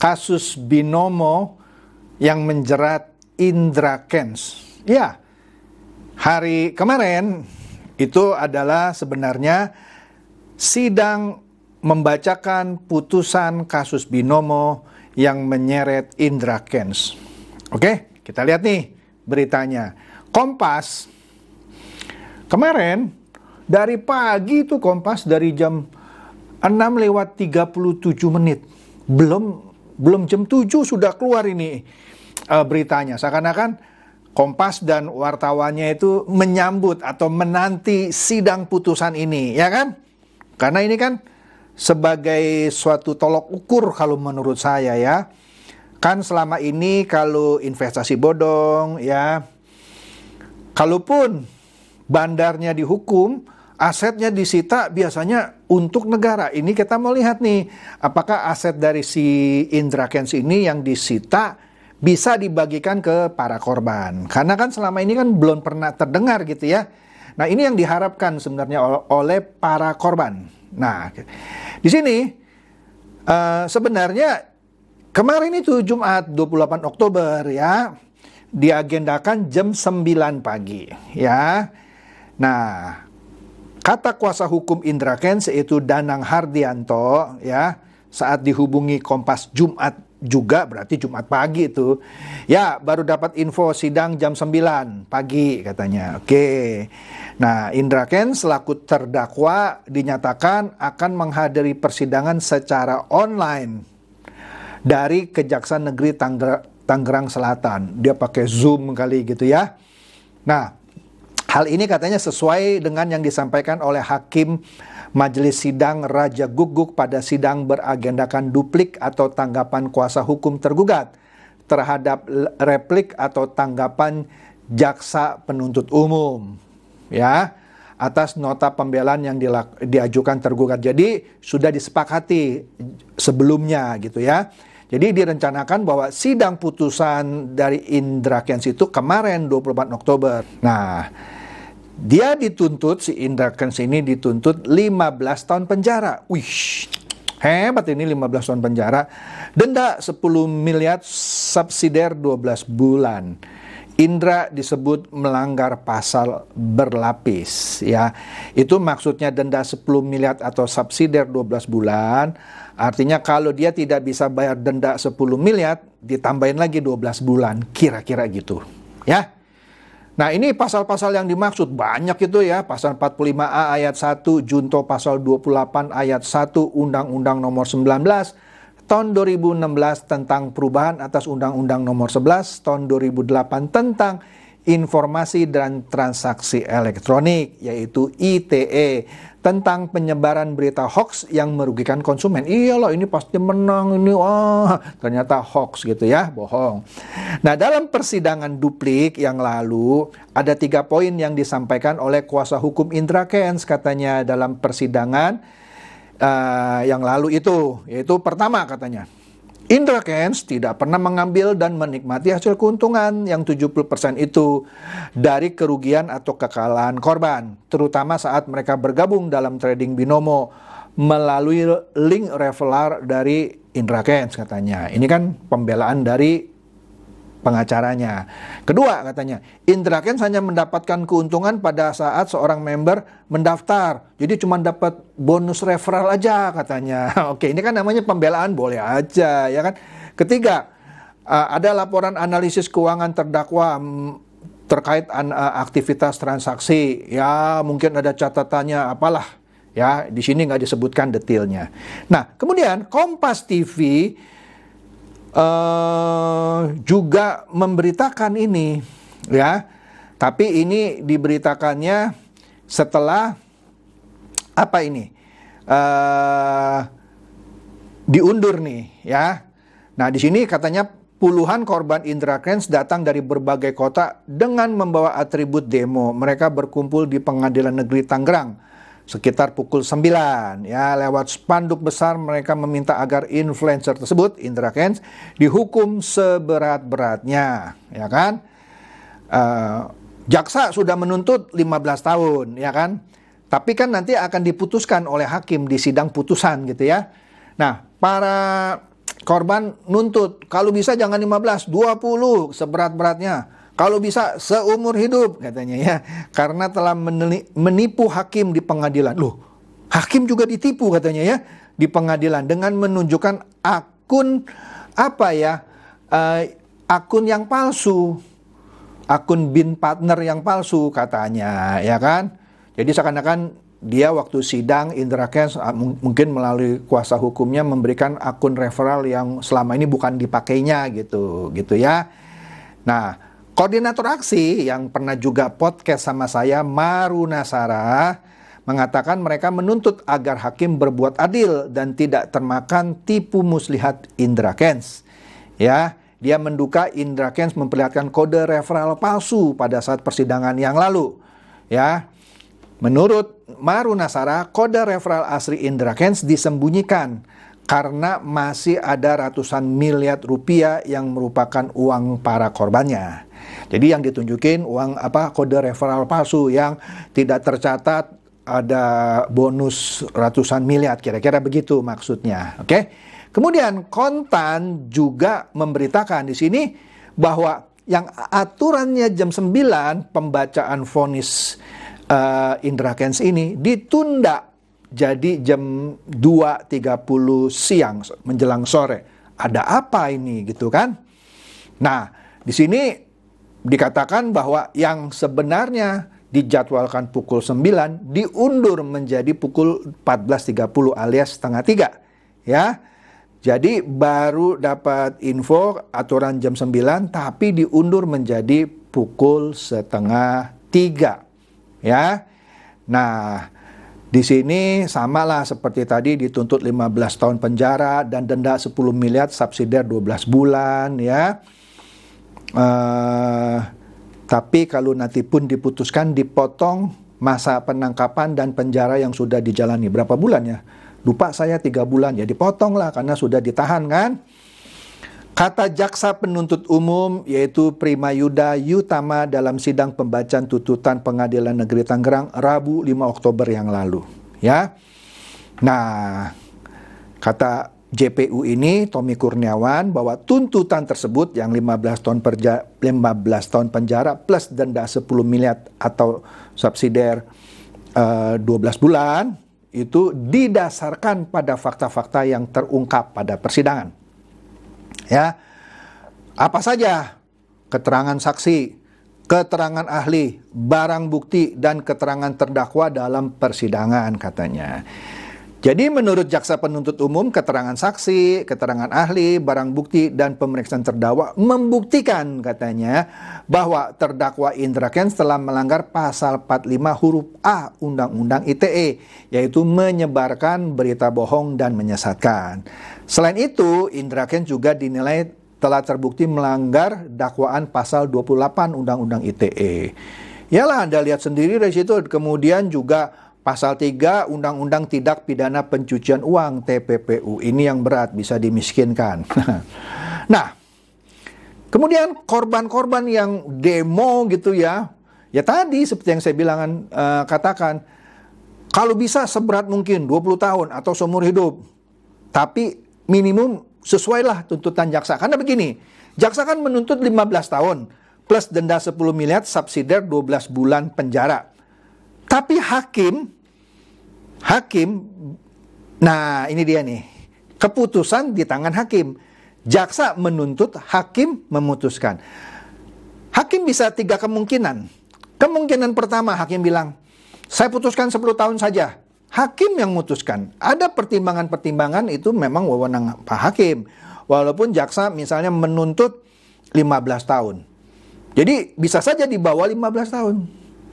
kasus Binomo yang menjerat Indra Kens, Ya, hari kemarin itu adalah sebenarnya sidang membacakan putusan kasus Binomo yang menyeret Indra Kens. Oke, kita lihat nih beritanya. Kompas kemarin dari pagi itu Kompas dari jam 6 lewat 37 menit belum belum jam 7 sudah keluar ini uh, beritanya. Seakan-akan Kompas dan wartawannya itu menyambut atau menanti sidang putusan ini, ya kan? Karena ini kan sebagai suatu tolok ukur kalau menurut saya ya. Kan selama ini kalau investasi bodong ya, kalaupun bandarnya dihukum, asetnya disita biasanya untuk negara. Ini kita mau lihat nih, apakah aset dari si Indra Kens ini yang disita bisa dibagikan ke para korban. Karena kan selama ini kan belum pernah terdengar gitu ya. Nah ini yang diharapkan sebenarnya oleh para korban. Nah di sini uh, sebenarnya kemarin itu Jumat 28 Oktober ya diagendakan jam 9 pagi ya. Nah Kata kuasa hukum Indra Kents yaitu Danang Hardianto ya saat dihubungi Kompas Jumat juga berarti Jumat pagi itu. Ya, baru dapat info sidang jam 9 pagi katanya. Oke. Nah, Indra Ken selaku terdakwa dinyatakan akan menghadiri persidangan secara online dari Kejaksaan Negeri Tangger Tangerang Selatan. Dia pakai Zoom kali gitu ya. Nah, Hal ini katanya sesuai dengan yang disampaikan oleh hakim majelis sidang Raja Guguk pada sidang beragendakan duplik atau tanggapan kuasa hukum tergugat terhadap replik atau tanggapan jaksa penuntut umum ya atas nota pembelaan yang diajukan tergugat. Jadi sudah disepakati sebelumnya gitu ya. Jadi direncanakan bahwa sidang putusan dari Indra Kens itu kemarin 24 Oktober. Nah, dia dituntut, si Indra Kens ini dituntut 15 tahun penjara. Wih, hebat ini 15 tahun penjara. Denda 10 miliar, subsidiar 12 bulan. Indra disebut melanggar pasal berlapis ya. Itu maksudnya denda 10 miliar atau subsidiar 12 bulan. Artinya kalau dia tidak bisa bayar denda 10 miliar ditambahin lagi 12 bulan kira-kira gitu ya. Nah ini pasal-pasal yang dimaksud banyak itu ya. Pasal 45A ayat 1, Junto pasal 28 ayat 1, Undang-Undang nomor 19 tahun 2016 tentang perubahan atas Undang-Undang nomor 11 tahun 2008 tentang informasi dan transaksi elektronik yaitu ITE tentang penyebaran berita hoax yang merugikan konsumen. Iya loh, ini pasti menang ini wah ternyata hoax gitu ya, bohong. Nah, dalam persidangan duplik yang lalu ada tiga poin yang disampaikan oleh kuasa hukum Indra Kents katanya dalam persidangan uh, yang lalu itu, yaitu pertama katanya Indra Kens tidak pernah mengambil dan menikmati hasil keuntungan yang 70% itu dari kerugian atau kekalahan korban, terutama saat mereka bergabung dalam trading binomo melalui link referral dari Indra Kens katanya. Ini kan pembelaan dari pengacaranya. Kedua katanya, Indrakens hanya mendapatkan keuntungan pada saat seorang member mendaftar. Jadi cuma dapat bonus referral aja katanya. Oke, ini kan namanya pembelaan boleh aja ya kan. Ketiga, eh, ada laporan analisis keuangan terdakwa mm, terkait eh, aktivitas transaksi. Ya, mungkin ada catatannya apalah. Ya, di sini nggak disebutkan detailnya. Nah, kemudian Kompas TV uh, juga memberitakan ini ya tapi ini diberitakannya setelah apa ini uh, diundur nih ya nah di sini katanya puluhan korban Indra krens datang dari berbagai kota dengan membawa atribut demo mereka berkumpul di pengadilan negeri Tangerang sekitar pukul 9 ya lewat spanduk besar mereka meminta agar influencer tersebut Indra Kens dihukum seberat-beratnya ya kan uh, jaksa sudah menuntut 15 tahun ya kan tapi kan nanti akan diputuskan oleh hakim di sidang putusan gitu ya nah para korban nuntut kalau bisa jangan 15 20 seberat-beratnya kalau bisa seumur hidup katanya ya. Karena telah menipu hakim di pengadilan. Loh, hakim juga ditipu katanya ya di pengadilan dengan menunjukkan akun apa ya? Uh, akun yang palsu. Akun bin partner yang palsu katanya, ya kan? Jadi seakan-akan dia waktu sidang Indra Kes ah, mungkin melalui kuasa hukumnya memberikan akun referral yang selama ini bukan dipakainya gitu gitu ya. Nah, Koordinator aksi yang pernah juga podcast sama saya Maruna Sarah mengatakan mereka menuntut agar hakim berbuat adil dan tidak termakan tipu muslihat Indra Kens. Ya, dia menduka Indra Kens memperlihatkan kode referral palsu pada saat persidangan yang lalu. Ya, menurut Maruna Sarah, kode referral asli Indra Kens disembunyikan karena masih ada ratusan miliar rupiah yang merupakan uang para korbannya. Jadi yang ditunjukin uang apa kode referral palsu yang tidak tercatat ada bonus ratusan miliar kira-kira begitu maksudnya. Oke. Okay? Kemudian kontan juga memberitakan di sini bahwa yang aturannya jam 9 pembacaan vonis uh, Indra Kents ini ditunda jadi jam 2.30 siang menjelang sore. Ada apa ini gitu kan? Nah, di sini dikatakan bahwa yang sebenarnya dijadwalkan pukul 9 diundur menjadi pukul 14.30 alias setengah tiga ya. Jadi baru dapat info aturan jam 9 tapi diundur menjadi pukul setengah tiga ya. Nah, di sini samalah seperti tadi dituntut 15 tahun penjara dan denda 10 miliar subsidiar 12 bulan ya. Eh, tapi kalau nanti pun diputuskan dipotong masa penangkapan dan penjara yang sudah dijalani berapa bulan ya? Lupa saya tiga bulan ya dipotong lah karena sudah ditahan kan. Kata jaksa penuntut umum yaitu Prima Yuda Yutama dalam sidang pembacaan tuntutan Pengadilan Negeri Tangerang Rabu 5 Oktober yang lalu ya. Nah, kata JPU ini Tommy Kurniawan bahwa tuntutan tersebut yang 15 tahun perja, 15 tahun penjara plus denda 10 miliar atau subsidiar uh, eh, 12 bulan itu didasarkan pada fakta-fakta yang terungkap pada persidangan. Ya. Apa saja? Keterangan saksi, keterangan ahli, barang bukti dan keterangan terdakwa dalam persidangan katanya. Jadi menurut jaksa penuntut umum, keterangan saksi, keterangan ahli, barang bukti, dan pemeriksaan terdakwa membuktikan katanya bahwa terdakwa Indra Kents telah melanggar pasal 45 huruf A Undang-Undang ITE, yaitu menyebarkan berita bohong dan menyesatkan. Selain itu, Indra Kents juga dinilai telah terbukti melanggar dakwaan pasal 28 Undang-Undang ITE. Yalah Anda lihat sendiri dari situ, kemudian juga Pasal 3 Undang-Undang Tidak Pidana Pencucian Uang TPPU ini yang berat bisa dimiskinkan. nah, kemudian korban-korban yang demo gitu ya. Ya tadi seperti yang saya bilang uh, katakan kalau bisa seberat mungkin 20 tahun atau seumur hidup. Tapi minimum sesuailah tuntutan jaksa. Karena begini, jaksa kan menuntut 15 tahun plus denda 10 miliar subsidiar 12 bulan penjara. Tapi hakim Hakim, nah ini dia nih, keputusan di tangan hakim. Jaksa menuntut, hakim memutuskan. Hakim bisa tiga kemungkinan. Kemungkinan pertama hakim bilang, saya putuskan 10 tahun saja. Hakim yang memutuskan. Ada pertimbangan-pertimbangan itu memang wewenang Pak Hakim. Walaupun jaksa misalnya menuntut 15 tahun. Jadi bisa saja di bawah 15 tahun.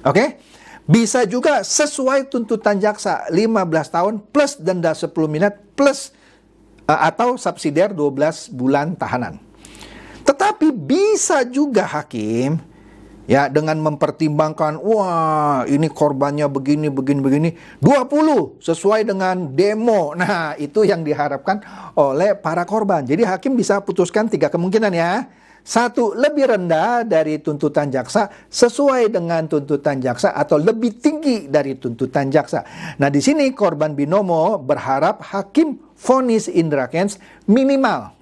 Oke? Okay? Bisa juga sesuai tuntutan jaksa 15 tahun plus denda 10 miliar plus eh, atau subsidiar 12 bulan tahanan. Tetapi bisa juga hakim ya dengan mempertimbangkan wah ini korbannya begini begini begini 20 sesuai dengan demo. Nah, itu yang diharapkan oleh para korban. Jadi hakim bisa putuskan tiga kemungkinan ya satu lebih rendah dari tuntutan jaksa sesuai dengan tuntutan jaksa atau lebih tinggi dari tuntutan jaksa. Nah, di sini korban binomo berharap hakim vonis Indra Kents minimal.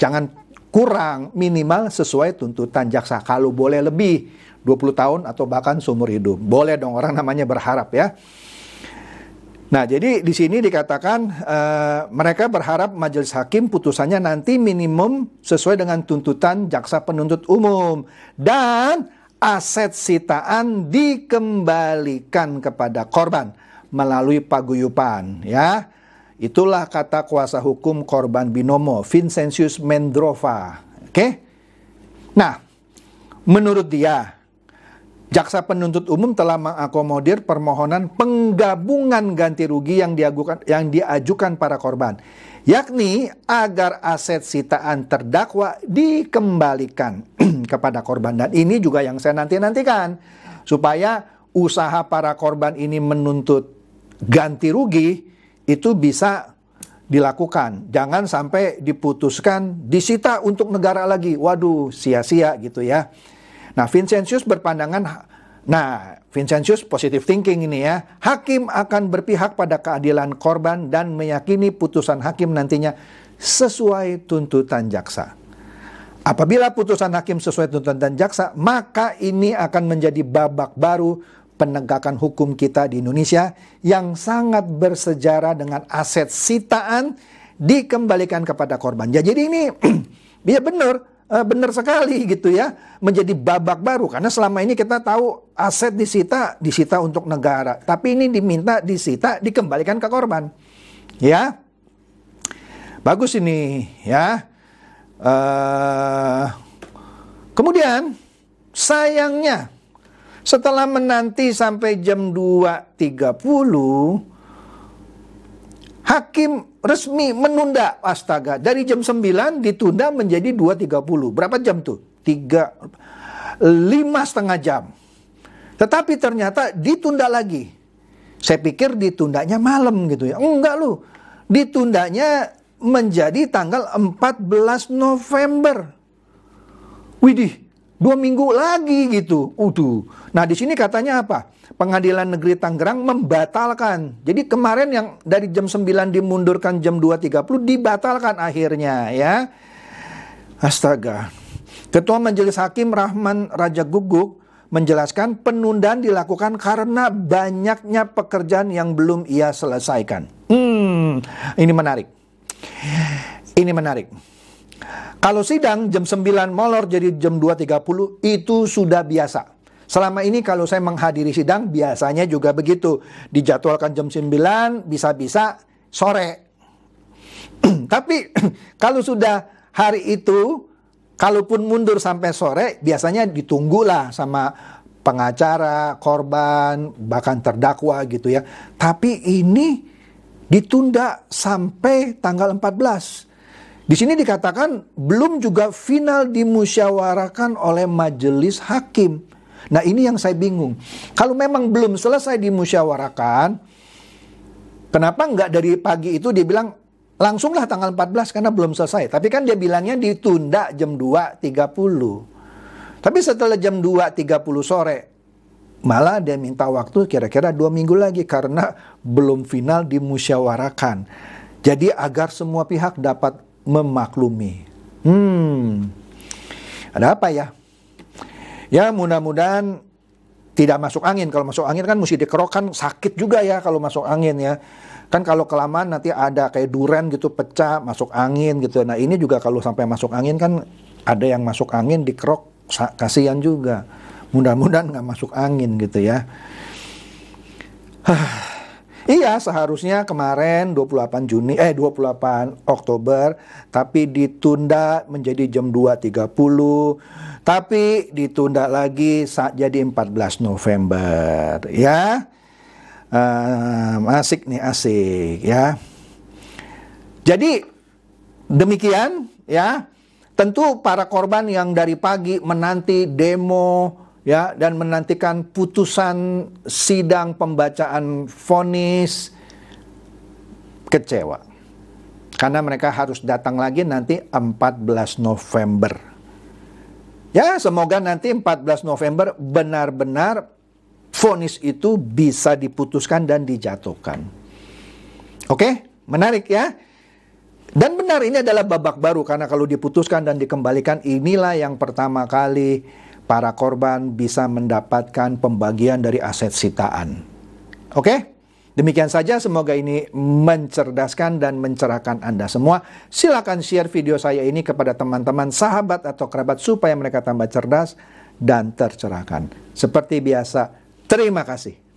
Jangan kurang, minimal sesuai tuntutan jaksa. Kalau boleh lebih 20 tahun atau bahkan seumur hidup. Boleh dong orang namanya berharap ya. Nah, jadi di sini dikatakan uh, mereka berharap majelis hakim putusannya nanti minimum sesuai dengan tuntutan jaksa penuntut umum dan aset sitaan dikembalikan kepada korban melalui paguyupan ya. Itulah kata kuasa hukum korban binomo Vincentius Mendrova. Oke. Okay? Nah, menurut dia Jaksa penuntut umum telah mengakomodir permohonan penggabungan ganti rugi yang diajukan, yang diajukan para korban, yakni agar aset sitaan terdakwa dikembalikan kepada korban. Dan ini juga yang saya nanti-nantikan, supaya usaha para korban ini menuntut ganti rugi itu bisa dilakukan. Jangan sampai diputuskan disita untuk negara lagi. Waduh, sia-sia gitu ya. Nah, Vincentius berpandangan Nah, Vincentius positive thinking ini ya. Hakim akan berpihak pada keadilan korban dan meyakini putusan hakim nantinya sesuai tuntutan jaksa. Apabila putusan hakim sesuai tuntutan jaksa, maka ini akan menjadi babak baru penegakan hukum kita di Indonesia yang sangat bersejarah dengan aset sitaan dikembalikan kepada korban. Ya, jadi ini dia benar uh, benar sekali gitu ya menjadi babak baru karena selama ini kita tahu aset disita disita untuk negara tapi ini diminta disita dikembalikan ke korban ya bagus ini ya uh, kemudian sayangnya setelah menanti sampai jam 2.30 hakim resmi menunda astaga dari jam 9 ditunda menjadi 2.30. Berapa jam tuh? Tiga lima setengah jam. Tetapi ternyata ditunda lagi. Saya pikir ditundanya malam gitu ya. Enggak lu. Ditundanya menjadi tanggal 14 November. Widih, dua minggu lagi gitu. Uduh. Nah di sini katanya apa? Pengadilan Negeri Tangerang membatalkan. Jadi kemarin yang dari jam 9 dimundurkan jam 2.30 dibatalkan akhirnya ya. Astaga. Ketua Majelis Hakim Rahman Raja Guguk menjelaskan penundaan dilakukan karena banyaknya pekerjaan yang belum ia selesaikan. Hmm, ini menarik. Ini menarik. Kalau sidang jam 9 molor jadi jam 2.30 itu sudah biasa. Selama ini kalau saya menghadiri sidang biasanya juga begitu. Dijadwalkan jam 9, bisa-bisa sore. Tapi kalau sudah hari itu, kalaupun mundur sampai sore, biasanya ditunggulah sama pengacara, korban, bahkan terdakwa gitu ya. Tapi ini ditunda sampai tanggal 14. Di sini dikatakan belum juga final dimusyawarakan oleh majelis hakim. Nah ini yang saya bingung. Kalau memang belum selesai dimusyawarakan, kenapa nggak dari pagi itu dia bilang langsunglah tanggal 14 karena belum selesai. Tapi kan dia bilangnya ditunda jam 2.30. Tapi setelah jam 2.30 sore, Malah dia minta waktu kira-kira dua minggu lagi karena belum final dimusyawarakan. Jadi agar semua pihak dapat memaklumi. Hmm, ada apa ya? Ya mudah-mudahan tidak masuk angin. Kalau masuk angin kan mesti dikerokan sakit juga ya kalau masuk angin ya. Kan kalau kelamaan nanti ada kayak duren gitu pecah masuk angin gitu. Nah ini juga kalau sampai masuk angin kan ada yang masuk angin dikerok kasihan juga. Mudah-mudahan nggak masuk angin gitu ya. Iya, seharusnya kemarin 28 Juni eh 28 Oktober tapi ditunda menjadi jam 2.30 tapi ditunda lagi saat jadi 14 November ya. Um, asik nih asik ya. Jadi demikian ya. Tentu para korban yang dari pagi menanti demo ya dan menantikan putusan sidang pembacaan vonis kecewa. Karena mereka harus datang lagi nanti 14 November. Ya, semoga nanti 14 November benar-benar vonis itu bisa diputuskan dan dijatuhkan. Oke, menarik ya. Dan benar ini adalah babak baru karena kalau diputuskan dan dikembalikan inilah yang pertama kali para korban bisa mendapatkan pembagian dari aset sitaan. Oke? Demikian saja, semoga ini mencerdaskan dan mencerahkan Anda semua. Silakan share video saya ini kepada teman-teman, sahabat, atau kerabat supaya mereka tambah cerdas dan tercerahkan. Seperti biasa, terima kasih.